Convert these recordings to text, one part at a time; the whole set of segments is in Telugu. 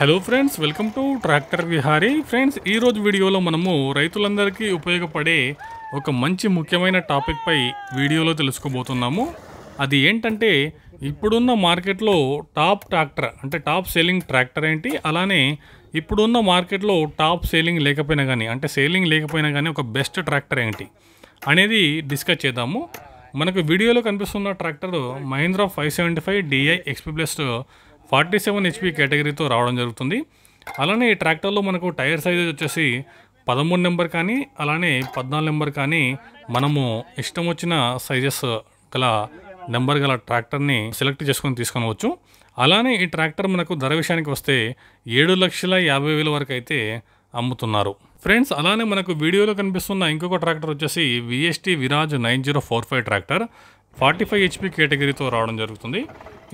hello friends welcome to tractor Vihari friends ఈరోజు వీడియోలో మనము రైతులందరికీ ఉపయోగపడే ఒక మంచి ముఖ్యమైన టాపిక్పై వీడియోలో తెలుసుకోబోతున్నాము అది ఏంటంటే ఇప్పుడున్న మార్కెట్లో టాప్ ట్రాక్టర్ అంటే టాప్ సేలింగ్ ట్రాక్టర్ ఏంటి అలానే ఇప్పుడున్న మార్కెట్లో టాప్ సేలింగ్ లేకపోయినా కానీ అంటే సేలింగ్ లేకపోయినా కానీ ఒక బెస్ట్ ట్రాక్టర్ ఏంటి అనేది డిస్కస్ చేద్దాము మనకు వీడియోలో కనిపిస్తున్న tractor Mahindra five seventy five DI XP plus forty seven HP కేటగిరీతో రావడం జరుగుతుంది అలానే ఈ ట్రాక్టర్లో మనకు టైర్ సైజ్ వచ్చేసి పదమూడు నెంబర్ కానీ అలానే పద్నాలుగు నెంబర్ కానీ మనము ఇష్టం వచ్చిన సైజెస్ గల నెంబర్ గల ట్రాక్టర్ని సెలెక్ట్ చేసుకొని తీసుకొనవచ్చు అలానే ఈ ట్రాక్టర్ మనకు ధర విషయానికి వస్తే ఏడు లక్షల యాభై వేల వరకు అయితే అమ్ముతున్నారు ఫ్రెండ్స్ అలానే మనకు వీడియోలో కనిపిస్తున్న ఇంకొక ట్రాక్టర్ వచ్చేసి VST Viraj nine zero four five tractor forty five HP కేటగిరీతో రావడం జరుగుతుంది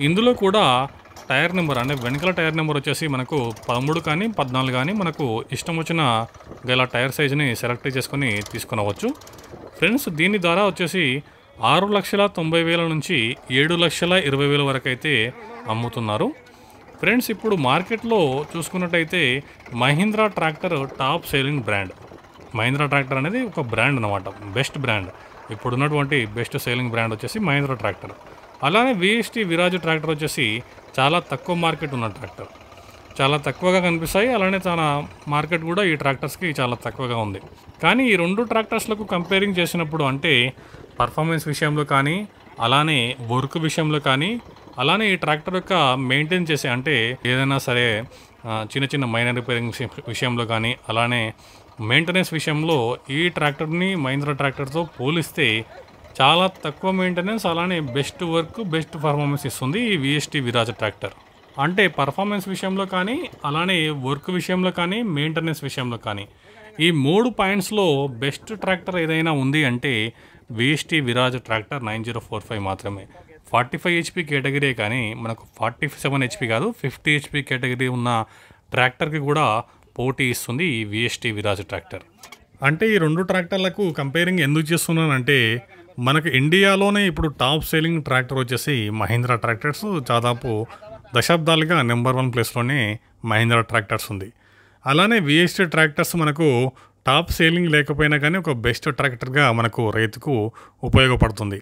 ఇందులో కూడా టైర్ నెంబర్ అంటే వెనకల టైర్ నెంబర్ వచ్చేసి మనకు పదమూడు కానీ పద్నాలుగు కానీ మనకు ఇష్టం వచ్చిన గల టైర్ సైజుని సెలెక్ట్ చేసుకొని తీసుకునవచ్చు ఫ్రెండ్స్ దీని ద్వారా వచ్చేసి ఆరు లక్షల తొంభై వేల నుంచి ఏడు లక్షల ఇరవై వేల వరకు అయితే అమ్ముతున్నారు ఫ్రెండ్స్ ఇప్పుడు మార్కెట్లో చూసుకున్నట్టయితే Mahindra tractor top selling brand Mahindra tractor అనేది ఒక బ్రాండ్ అనమాట బెస్ట్ బ్రాండ్ ఇప్పుడున్నటువంటి బెస్ట్ సేలింగ్ బ్రాండ్ వచ్చేసి మహీంద్రా ట్రాక్టర్ అలానే విఎస్టీ విరాజు ట్రాక్టర్ వచ్చేసి చాలా తక్కువ మార్కెట్ ఉన్న ట్రాక్టర్ చాలా తక్కువగా కనిపిస్తాయి అలానే చాలా మార్కెట్ కూడా ఈ ట్రాక్టర్స్కి చాలా తక్కువగా ఉంది కానీ ఈ రెండు ట్రాక్టర్స్లకు కంపేరింగ్ చేసినప్పుడు అంటే పర్ఫార్మెన్స్ విషయంలో కానీ అలానే వర్క్ విషయంలో కానీ అలానే ఈ ట్రాక్టర్ యొక్క మెయింటైన్ చేసే అంటే ఏదైనా సరే చిన్న చిన్న మైనర్ రిపేరింగ్ విషయంలో కానీ అలానే మెయింటెనెన్స్ విషయంలో ఈ ట్రాక్టర్ని మహీంద్రా ట్రాక్టర్తో పోలిస్తే చాలా తక్కువ మెయింటెనెన్స్ అలానే బెస్ట్ వర్క్ బెస్ట్ పర్ఫార్మెన్స్ ఇస్తుంది ఈ విఎస్టీ విరాజ ట్రాక్టర్ అంటే పర్ఫార్మెన్స్ విషయంలో కానీ అలానే వర్క్ విషయంలో కానీ మెయింటెనెన్స్ విషయంలో కానీ ఈ మూడు పాయింట్స్లో బెస్ట్ ట్రాక్టర్ ఏదైనా ఉంది అంటే VST Viraj tractor nine zero four five మాత్రమే ఫార్టీ ఫైవ్ హెచ్పి కేటగిరీ కానీ మనకు ఫార్టీ సెవెన్ హెచ్పి కాదు ఫిఫ్టీ హెచ్పి కేటగిరీ ఉన్న ట్రాక్టర్కి కూడా పోటీ ఇస్తుంది ఈ విఎస్టీ విరాజ్ ట్రాక్టర్ అంటే ఈ రెండు ట్రాక్టర్లకు కంపేరింగ్ ఎందుకు చేస్తున్నానంటే మనకి ఇండియాలోనే ఇప్పుడు టాప్ సేలింగ్ ట్రాక్టర్ వచ్చేసి మహీంద్రా ట్రాక్టర్స్ దాదాపు దశాబ్దాలుగా నెంబర్ వన్ ప్లేస్లోనే మహీంద్రా ట్రాక్టర్స్ ఉంది అలానే విఎస్టి ట్రాక్టర్స్ మనకు టాప్ సేలింగ్ లేకపోయినా కానీ ఒక బెస్ట్ ట్రాక్టర్గా మనకు రైతుకు ఉపయోగపడుతుంది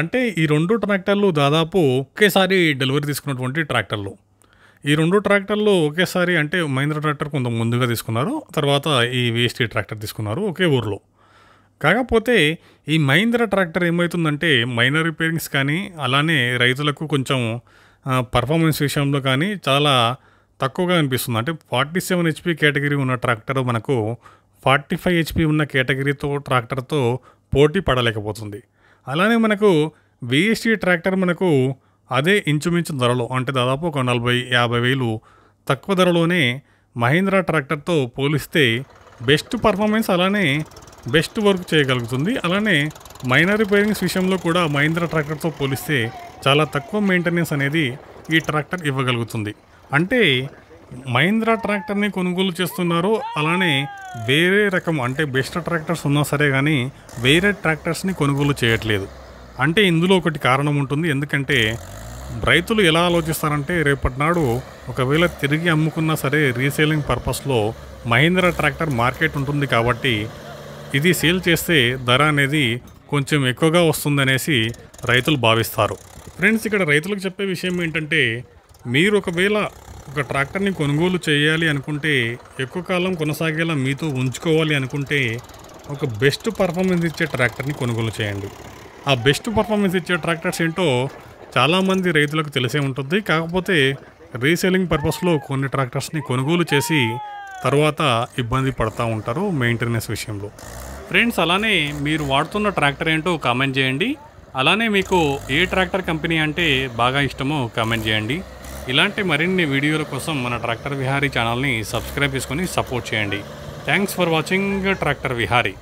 అంటే ఈ రెండు ట్రాక్టర్లు దాదాపు ఒకేసారి డెలివరీ తీసుకున్నటువంటి ట్రాక్టర్లు ఈ రెండు ట్రాక్టర్లు ఒకేసారి అంటే మహీంద్ర ట్రాక్టర్ కొంత ముందుగా తీసుకున్నారు తర్వాత ఈ విఎస్టీ ట్రాక్టర్ తీసుకున్నారు ఒకే ఊర్లో కాకపోతే ఈ మహీంద్రా ట్రాక్టర్ ఏమవుతుందంటే మైనర్ రిపేరింగ్స్ కానీ అలానే రైతులకు కొంచెం పర్ఫార్మెన్స్ విషయంలో కానీ చాలా తక్కువగా అనిపిస్తుంది అంటే ఫార్టీ సెవెన్ హెచ్పి కేటగిరీ ఉన్న ట్రాక్టర్ మనకు ఫార్టీ ఫైవ్ హెచ్పి ఉన్న కేటగిరీతో ట్రాక్టర్తో పోటీ పడలేకపోతుంది అలానే మనకు విఎస్టీ ట్రాక్టర్ మనకు అదే ఇంచుమించు ధరలో అంటే దాదాపు ఒక నలభై యాభై వేలు తక్కువ ధరలోనే మహీంద్రా ట్రాక్టర్తో పోలిస్తే బెస్ట్ పర్ఫార్మెన్స్ అలానే బెస్ట్ వర్క్ చేయగలుగుతుంది అలానే మైనర్ రిపేరింగ్స్ విషయంలో కూడా మహీంద్రా ట్రాక్టర్తో పోలిస్తే చాలా తక్కువ మెయింటెనెన్స్ అనేది ఈ ట్రాక్టర్ ఇవ్వగలుగుతుంది అంటే మహీంద్రా ట్రాక్టర్ని కొనుగోలు చేస్తున్నారో అలానే వేరే రకం అంటే బెస్ట్ ట్రాక్టర్స్ ఉన్నా సరే కానీ వేరే ట్రాక్టర్స్ని కొనుగోలు చేయట్లేదు అంటే ఇందులో ఒకటి కారణం ఉంటుంది ఎందుకంటే రైతులు ఎలా ఆలోచిస్తారంటే రేపటి నాడు ఒకవేళ తిరిగి అమ్ముకున్నా సరే రీసేలింగ్ పర్పస్లో మహీంద్రా ట్రాక్టర్ మార్కెట్ ఉంటుంది కాబట్టి ఇది సేల్ చేస్తే ధర అనేది కొంచెం ఎక్కువగా వస్తుందనేసి రైతులు భావిస్తారు ఫ్రెండ్స్ ఇక్కడ రైతులకు చెప్పే విషయం ఏంటంటే మీరు ఒకవేళ ఒక ట్రాక్టర్ని కొనుగోలు చేయాలి అనుకుంటే ఎక్కువ కాలం కొనసాగేలా మీతో ఉంచుకోవాలి అనుకుంటే ఒక బెస్ట్ పర్ఫార్మెన్స్ ఇచ్చే ట్రాక్టర్ని కొనుగోలు చేయండి ఆ బెస్ట్ పర్ఫార్మెన్స్ ఇచ్చే ట్రాక్టర్స్ ఏంటో చాలామంది రైతులకు తెలిసే ఉంటుంది కాకపోతే రీసేలింగ్ పర్పస్లో కొన్ని ట్రాక్టర్స్ని కొనుగోలు చేసి తర్వాత ఇబ్బంది పడుతూ ఉంటారు మెయింటెనెన్స్ విషయంలో ఫ్రెండ్స్ అలానే మీరు వాడుతున్న ట్రాక్టర్ ఏంటో కామెంట్ చేయండి అలానే మీకు ఏ ట్రాక్టర్ కంపెనీ అంటే బాగా ఇష్టమో కామెంట్ చేయండి ఇలాంటి మరిన్ని వీడియోల కోసం మన ట్రాక్టర్ విహారీ ఛానల్ని సబ్స్క్రైబ్ చేసుకొని సపోర్ట్ చేయండి thanks for watching tractor Vihari